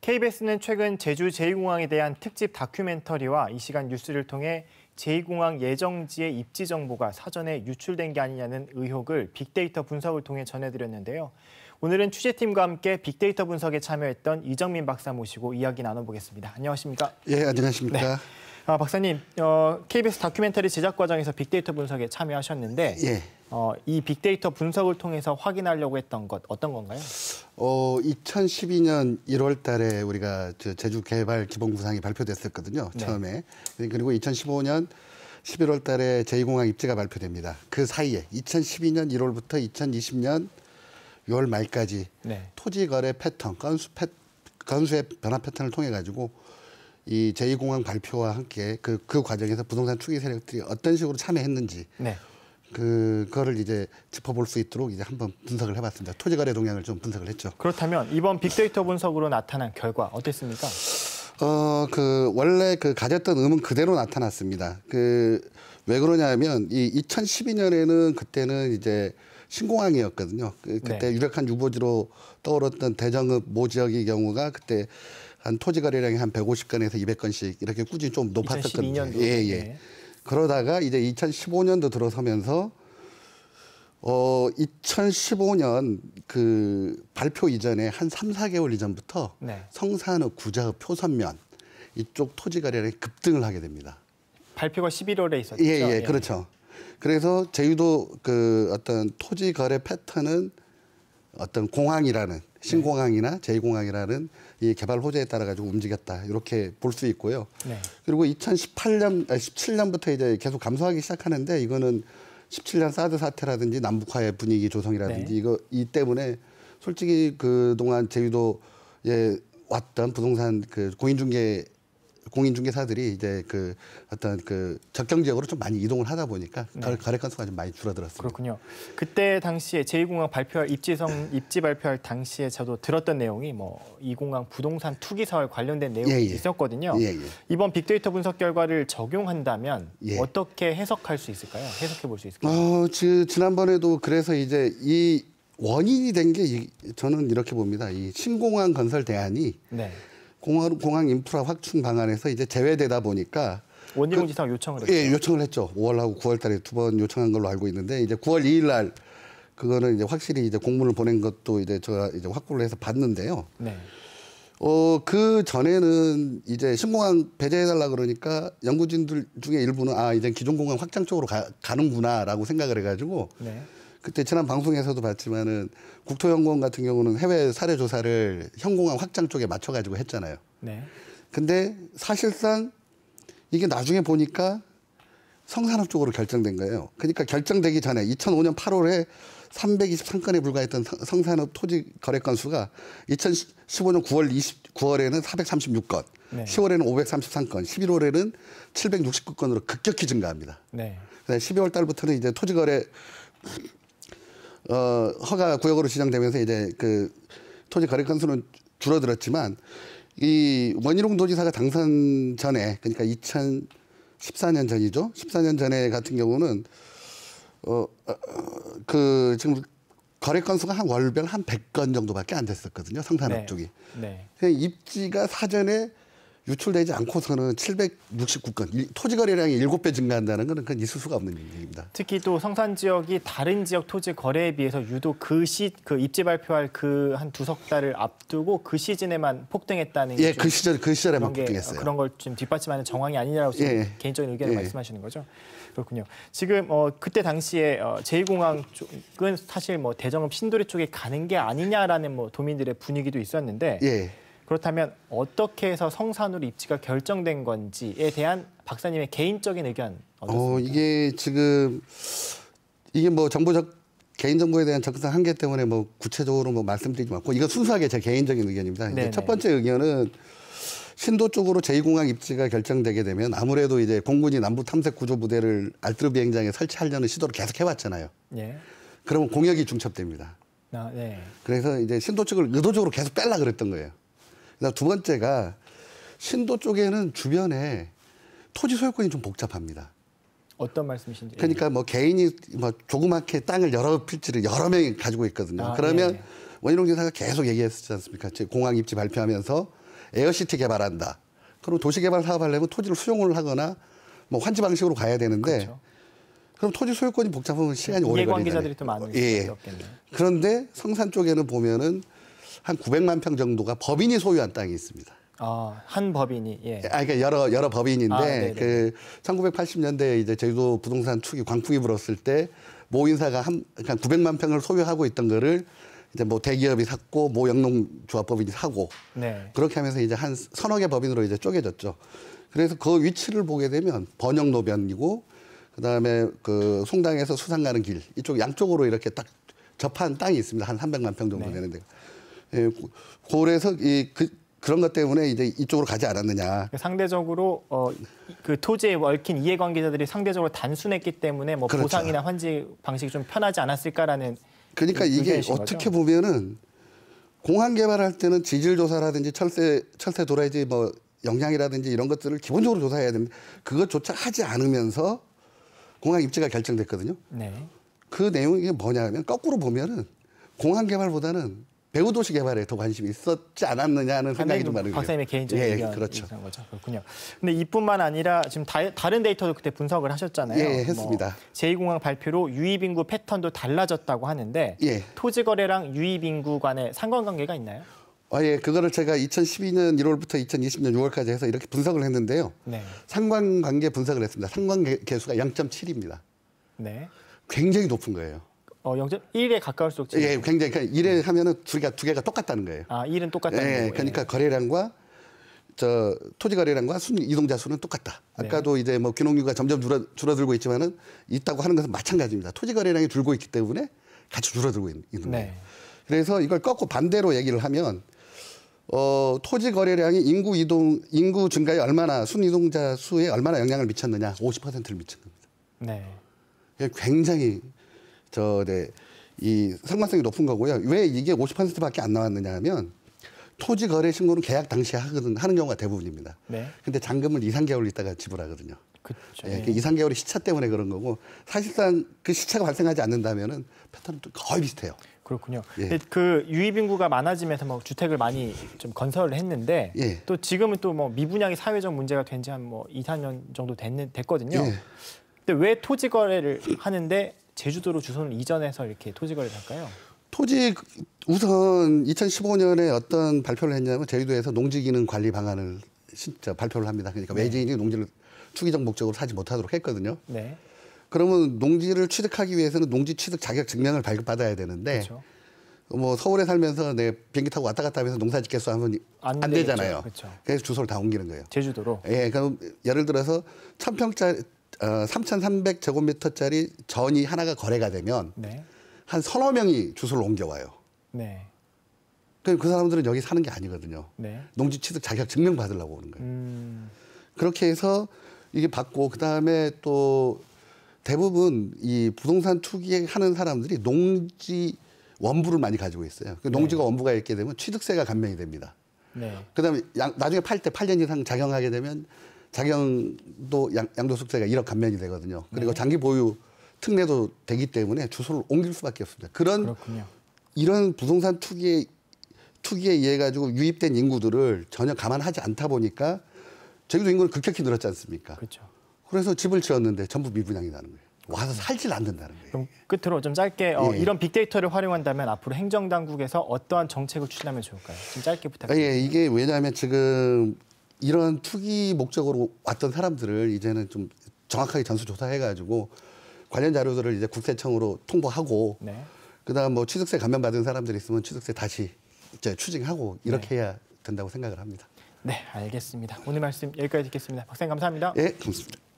KBS는 최근 제주 제2공항에 대한 특집 다큐멘터리와 이 시간 뉴스를 통해 제2공항 예정지의 입지 정보가 사전에 유출된 게 아니냐는 의혹을 빅데이터 분석을 통해 전해드렸는데요. 오늘은 취재팀과 함께 빅데이터 분석에 참여했던 이정민 박사 모시고 이야기 나눠보겠습니다. 안녕하십니까? 예, 안녕하십니까? 네. 아, 박사님, 어, KBS 다큐멘터리 제작 과정에서 빅데이터 분석에 참여하셨는데 예. 어, 이 빅데이터 분석을 통해서 확인하려고 했던 것 어떤 건가요? 어, 2012년 1월 달에 우리가 제주 개발 기본 구상이 발표됐었거든요. 네. 처음에. 그 그리고 2015년 11월 달에 제2공항 입지가 발표됩니다. 그 사이에 2012년 1월부터 2020년 6월 말까지 네. 토지 거래 패턴, 건수 패, 건수의 변화 패턴을 통해 가지고 이 제2공항 발표와 함께 그, 그 과정에서 부동산 투기 세력들이 어떤 식으로 참여했는지 네. 그거를 이제 짚어볼 수 있도록 이제 한번 분석을 해봤습니다. 토지거래 동향을 좀 분석을 했죠. 그렇다면 이번 빅데이터 분석으로 나타난 결과 어땠습니까? 어, 그 원래 그 가졌던 음은 그대로 나타났습니다. 그 왜 그러냐면 이 2012년에는 그때는 이제 신공항이었거든요. 그, 그때 네. 유력한 유보지로 떠오르던 대정읍 모 지역의 경우가 그때 한 토지 거래량이 한 150건에서 200건씩 이렇게 꾸준히 좀 높았었거든요. 2012년도. 예, 예. 네. 그러다가 이제 2015년도 들어서면서 어 2015년 그 발표 이전에 한 3, 4개월 이전부터 네. 성산읍 구자읍 표선면 이쪽 토지 거래량이 급등을 하게 됩니다. 발표가 11월에 있었죠. 예, 예, 예, 그렇죠. 그래서 제주도 그 어떤 토지 거래 패턴은 어떤 공항이라는 신공항이나 제2공항이라는 이 개발 호재에 따라 가지고 움직였다 이렇게 볼 수 있고요. 네. 그리고 2018년, 아니 17년부터 이제 계속 감소하기 시작하는데 이거는 17년 사드 사태라든지 남북화의 분위기 조성이라든지 네. 이거 이 때문에 솔직히 그 동안 제주도에 왔던 부동산 그 공인중개 공인중개사들이 이제 그 어떤 그 적경지역으로 좀 많이 이동을 하다 보니까 네. 거래 건수가 좀 많이 줄어들었습니다. 그렇군요. 그때 당시에 제2공항 발표할 입지성 입지 발표할 당시에 저도 들었던 내용이 뭐 이공항 부동산 투기 사활 관련된 내용이 예, 예. 있었거든요. 예, 예. 이번 빅데이터 분석 결과를 적용한다면 예. 어떻게 해석할 수 있을까요? 해석해 볼 수 있을까요? 어, 지, 지난번에도 그래서 이제 이 원인이 된 게 저는 이렇게 봅니다. 이 신공항 건설 대안이 네. 공항, 공항 인프라 확충 방안에서 이제 제외되다 보니까 원희공지사 그 예, 요청을 했죠. 예, 요청을 했죠. 5월하고 9월달에 두 번 요청한 걸로 알고 있는데 이제 9월 2일날 그거는 이제 확실히 이제 공문을 보낸 것도 이제 제가 이제 확보를 해서 봤는데요. 네. 어, 그 전에는 이제 신공항 배제해달라 그러니까 연구진들 중에 일부는 아, 이제 기존 공항 확장 쪽으로 가, 가는구나라고 생각을 해가지고 네. 그때 지난 방송에서도 봤지만은 국토연구원 같은 경우는 해외 사례 조사를 현공항 확장 쪽에 맞춰가지고 했잖아요. 네. 근데 사실상 이게 나중에 보니까 성산업 쪽으로 결정된 거예요. 그러니까 결정되기 전에 2005년 8월에 323건에 불과했던 성산업 토지 거래 건수가 2015년 9월 20, 9월에는 436건, 네. 10월에는 533건, 11월에는 769건으로 급격히 증가합니다. 네. 12월 달부터는 이제 토지 거래 어, 허가 구역으로 지정되면서 이제 그 토지 거래 건수는 줄어들었지만 이 원희룡 도지사가 당선 전에 그러니까 2014년 전이죠. 14년 전에 같은 경우는 어, 어, 그 지금 거래 건수가 한 월별 한 100건 정도밖에 안 됐었거든요. 상산업 네. 쪽이. 네. 입지가 사전에 유출되지 않고서는 769건, 토지 거래량이 7배 증가한다는 것은 그건 있을 수가 없는 일입니다. 특히 또 성산 지역이 다른 지역 토지 거래에 비해서 유독 그 시, 그 입지 발표할 그 한 두 석 달을 앞두고 그 시즌에만 폭등했다는 예, 그 시절 그 시절에만 폭등했어요. 그런 걸 좀 뒷받침하는 정황이 아니냐라고 예, 예, 개인적인 의견을 예. 말씀하시는 거죠. 그렇군요. 지금 어, 그때 당시에 어, 제2공항 쪽은 사실 뭐 대정읍 신도리 쪽에 가는 게 아니냐라는 뭐 도민들의 분위기도 있었는데 예. 그렇다면 어떻게 해서 성산으로 입지가 결정된 건지에 대한 박사님의 개인적인 의견 어떻습니까? 어, 이게 지금 이게 뭐 정보적 개인정보에 대한 접근성 한계 때문에 뭐 구체적으로 뭐 말씀드리지 않고 이건 순수하게 제 개인적인 의견입니다. 이제 첫 번째 의견은 신도 쪽으로 제2공항 입지가 결정되게 되면 아무래도 이제 공군이 남부 탐색 구조 부대를 알트르 비행장에 설치하려는 시도를 계속 해왔잖아요. 예. 그러면 공역이 중첩됩니다. 아, 네. 그래서 이제 신도 측을 의도적으로 계속 빼려 그랬던 거예요. 그다음 두 번째가 신도 쪽에는 주변에 토지 소유권이 좀 복잡합니다. 어떤 말씀이신지. 그러니까 뭐 개인이 뭐 조그맣게 땅을 여러 필지를 여러 명이 가지고 있거든요. 아, 그러면 네. 원희룡 지사가 계속 얘기했지 않습니까? 공항 입지 발표하면서 에어시티 개발한다. 그럼 도시개발 사업하려면 토지를 수용을 하거나 뭐 환지 방식으로 가야 되는데 그렇죠. 그럼 토지 소유권이 복잡하면 시간이 네, 오래 걸리잖아요. 관계자들이더 많으니까 예. 그런데 성산 쪽에는 보면은 한 900만 평 정도가 법인이 소유한 땅이 있습니다. 아, 한 법인이 예. 아, 그러니까 여러 여러 법인인데 아, 네, 네, 그 1980년대에 이제 제주도 부동산 축이 광풍이 불었을 때 모 인사가 한 900만 그러니까 평을 소유하고 있던 거를 이제 뭐 대기업이 샀고 모 영농조합법인이 사고 네. 그렇게 하면서 이제 한 서너 개 법인으로 이제 쪼개졌죠. 그래서 그 위치를 보게 되면 번영노변이고 그다음에 그 송당에서 수상 가는 길 이쪽 양쪽으로 이렇게 딱 접한 땅이 있습니다. 한 300만 평 정도 네. 되는데 예, 고래서이 그, 그런 것 때문에 이제 이쪽으로 가지 않았느냐. 그러니까 상대적으로 어, 그 토지에 얽힌 이해관계자들이 상대적으로 단순했기 때문에 뭐 그렇죠. 보상이나 환지 방식이 좀 편하지 않았을까라는. 그러니까 그 이게 어떻게 거죠? 보면은 공항 개발할 때는 지질 조사라든지 철새 철새 도라지 뭐 영향이라든지 이런 것들을 기본적으로 조사해야 됩니다. 그것조차 하지 않으면서 공항 입지가 결정됐거든요. 네. 그 내용이 뭐냐 하면 거꾸로 보면은 공항 개발보다는 배우 도시 개발에 더 관심이 있었지 않았느냐는 생각이 좀 많은 거예요. 박님의 개인적인 예, 예, 의견 그렇죠. 거죠. 그렇군요. 근데 이뿐만 아니라 지금 다, 른 데이터도 그때 분석을 하셨잖아요. 예, 예 뭐 했습니다. 뭐 제2공항 발표로 유입인구 패턴도 달라졌다고 하는데 예. 토지 거래랑 유입인구 간의 상관관계가 있나요? 아, 예, 그거를 제가 2012년 1월부터 2020년 6월까지 해서 이렇게 분석을 했는데요. 네. 상관관계 분석을 했습니다. 상관계수가 0.7입니다. 네. 굉장히 높은 거예요. 어, 0.1에 가까울수록 지금. 예, 굉장히 그니까 1에 하면은 두 개가 두 개가 똑같다는 거예요. 아, 1은 똑같다는 예, 거예요. 그러니까 거래량과 저 토지 거래량과 순 이동자 수는 똑같다. 네. 아까도 네. 이제 뭐 귀농유가 점점 줄어, 줄어들고 있지만은 있다고 하는 것은 마찬가지입니다. 토지 거래량이 줄고 있기 때문에 같이 줄어들고 있는, 있는 거예요. 네. 그래서 이걸 꺾고 반대로 얘기를 하면 어, 토지 거래량이 인구 이동 인구 증가에 얼마나 순 이동자 수에 얼마나 영향을 미쳤느냐 50%를 미친 겁니다. 네. 굉장히 저, 네, 이 상관성이 높은 거고요. 왜 이게 50%밖에 안 나왔느냐 하면 토지 거래 신고는 계약 당시에 하거든 하는 경우가 대부분입니다. 네. 근데 잔금을 2, 3개월 있다가 지불하거든요. 그렇죠. 예, 그 그러니까 2, 3개월의 시차 때문에 그런 거고 사실상 그 시차가 발생하지 않는다면은 패턴은 거의 비슷해요. 그렇군요. 예. 그 유입 인구가 많아지면서 뭐 주택을 많이 좀 건설을 했는데 예. 또 지금은 또 뭐 미분양이 사회적 문제가 된지한뭐 2, 3년 정도 됐, 는 됐거든요. 예. 근데 왜 토지 거래를 하는데 제주도로 주선을 이전해서 이렇게 토지 거래를 할까요? 토지 우선 2015년에 어떤 발표를 했냐면 제주도에서 농지기능 관리 방안을 진짜 발표를 합니다. 그러니까 네. 외지인이 농지를 투기적 목적으로 사지 못하도록 했거든요. 네. 그러면 농지를 취득하기 위해서는 농지 취득 자격 증명을 발급받아야 되는데 그렇뭐 서울에 살면서 내 비행기 타고 왔다 갔다 하면서 농사 짓겠어 하면 안, 안 되잖아요. 그렇 그래서 주소를 다 옮기는 거예요. 제주도로. 예, 그럼 예를 들어서 천평짜리 어, 3,300제곱미터짜리 전이 하나가 거래가 되면 네. 한 서너 명이 주소를 옮겨와요. 네. 그럼 그 사람들은 여기 사는 게 아니거든요. 네. 농지 취득 자격 증명 받으려고 오는 거예요. 음. 그렇게 해서 이게 받고 그다음에 또 대부분 이 부동산 투기 하는 사람들이 농지 원부를 많이 가지고 있어요. 그 농지가 네. 원부가 있게 되면 취득세가 감면이 됩니다. 네. 그다음에 나중에 팔 때 8년 이상 작용하게 되면 작영도 양, 도소득세가 1억 감면이 되거든요. 그리고 네. 장기 보유 특례도 되기 때문에 주소를 옮길 수밖에 없습니다. 그런 그렇군요. 이런 부동산 투기에 투기에 의해 가지고 유입된 인구들을 전혀 감안하지 않다 보니까 제주도 인구는 급격히 늘었지 않습니까? 그렇죠. 그래서 집을 지었는데 전부 미분양이 나는 거예요. 와서 살질 않는다는 거예요. 그럼 끝으로 좀 짧게 어, 예. 이런 빅데이터를 활용한다면 앞으로 행정 당국에서 어떠한 정책을 추진하면 좋을까요? 좀 짧게 부탁드립니다. 아, 예, 이게 왜냐하면 지금 이런 투기 목적으로 왔던 사람들을 이제는 좀 정확하게 전수조사해가지고 관련 자료들을 이제 국세청으로 통보하고 네. 그다음 뭐 취득세 감면 받은 사람들이 있으면 취득세 다시 이제 추징하고 이렇게 네. 해야 된다고 생각을 합니다. 네, 알겠습니다. 오늘 말씀 여기까지 듣겠습니다. 박사 감사합니다. 예, 네, 감사합니다.